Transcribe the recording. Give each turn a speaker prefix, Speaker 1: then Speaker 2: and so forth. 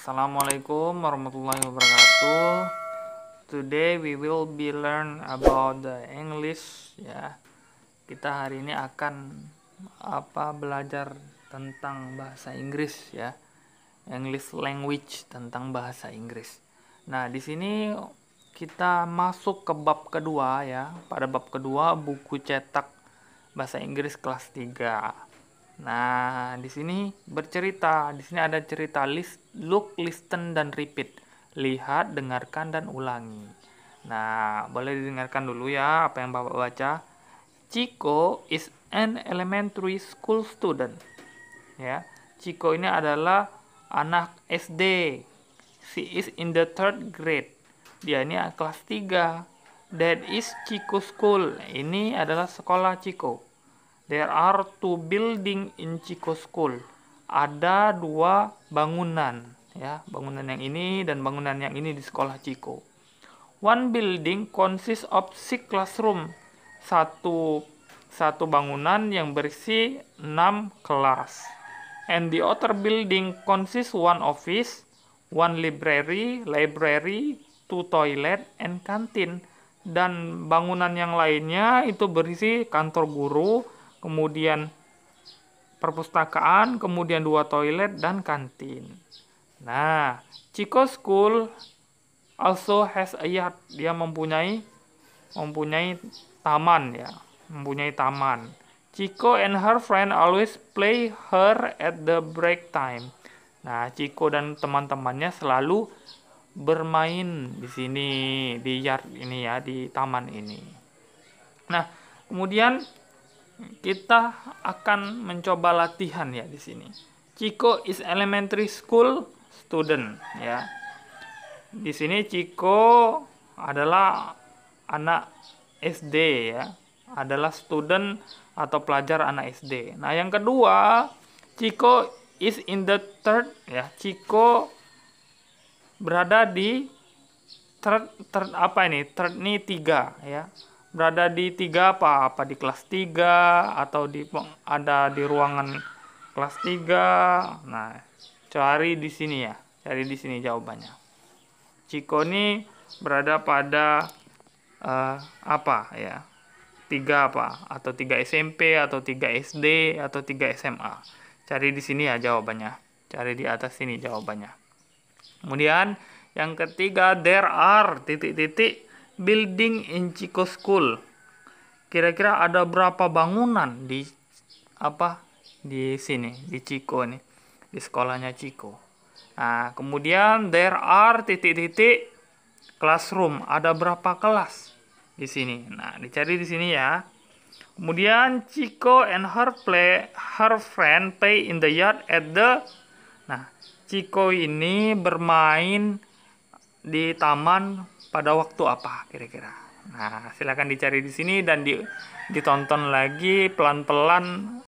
Speaker 1: Assalamualaikum warahmatullahi wabarakatuh. Today we will be learn about the English ya. Kita hari ini akan apa belajar tentang bahasa Inggris ya. English language tentang bahasa Inggris. Nah, di sini kita masuk ke bab kedua ya. Pada bab kedua buku cetak bahasa Inggris kelas 3. Nah, di sini bercerita. Di sini ada cerita list, look, listen, dan repeat. Lihat, dengarkan, dan ulangi. Nah, boleh didengarkan dulu ya apa yang Bapak baca. Chico is an elementary school student. Ya, Chico ini adalah anak SD. She is in the third grade. Dia ini kelas 3. That is Chico School. Ini adalah sekolah Chico. There are two building in Chico School. Ada dua bangunan, ya, bangunan yang ini dan bangunan yang ini di sekolah Chico. One building consists of six classroom. Satu satu bangunan yang berisi enam kelas. And the other building consists one office, one library, library, two toilet, and canteen. Dan bangunan yang lainnya itu berisi kantor guru, kemudian perpustakaan, kemudian dua toilet dan kantin. Nah, Chico School also has a yard. Dia mempunyai mempunyai taman ya, mempunyai taman. Chico and her friend always play her at the break time. Nah, Chico dan teman-temannya selalu bermain di sini di yard ini ya, di taman ini. Nah, kemudian kita akan mencoba latihan ya di sini. Chico is elementary school student ya. Di sini Chico adalah anak SD ya, adalah student atau pelajar anak SD. Nah, yang kedua, Chico is in the third ya. Chico berada di third, third apa ini? Third ini tiga ya berada di tiga apa apa di kelas tiga atau di ada di ruangan kelas tiga nah cari di sini ya cari di sini jawabannya Ciko ini berada pada uh, apa ya tiga apa atau tiga SMP atau tiga SD atau tiga SMA cari di sini ya jawabannya cari di atas sini jawabannya kemudian yang ketiga there are titik-titik building in Chico School. Kira-kira ada berapa bangunan di apa di sini di Chico nih di sekolahnya Chico. Nah, kemudian there are titik-titik classroom. Ada berapa kelas di sini? Nah, dicari di sini ya. Kemudian Chico and her play her friend play in the yard at the Nah, Chico ini bermain di taman pada waktu apa kira-kira. Nah, silakan dicari di sini dan di, ditonton lagi pelan-pelan